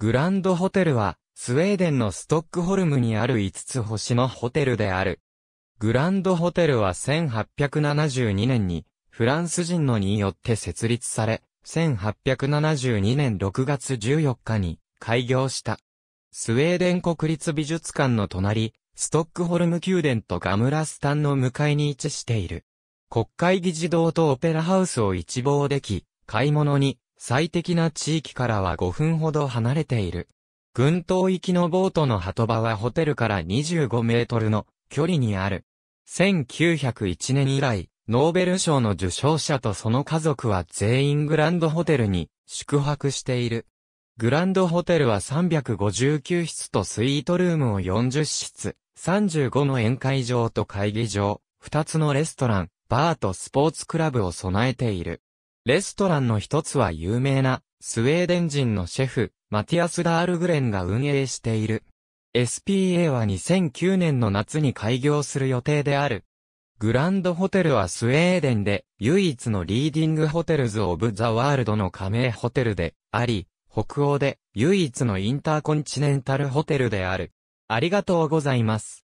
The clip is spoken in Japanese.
グランドホテルは、スウェーデンのストックホルムにある5つ星のホテルである。グランドホテルは1872年に、フランス人のによって設立され、1872年6月14日に開業した。スウェーデン国立美術館の隣、ストックホルム宮殿とガムラスタンの向かいに位置している。国会議事堂とオペラハウスを一望でき、買い物に最適な地域からは5分ほど離れている。群島行きのボートの波止場はホテルから25メートルの距離にある。1901年以来、ノーベル賞の受賞者とその家族は全員グランドホテルに宿泊している。グランドホテルは359室とスイートルームを40室、35の宴会場と会議場、2つのレストラン、バーとスポーツクラブを備えている。レストランの一つは有名な、スウェーデン人のシェフ、マティアス・ダールグレンが運営している。SPA は2009年の夏に開業する予定である。グランドホテルはスウェーデンで唯一のリーディングホテルズ・オブ・ザ・ワールドの加盟ホテルであり、北欧で唯一のインターコンチネンタルホテルである。ありがとうございます。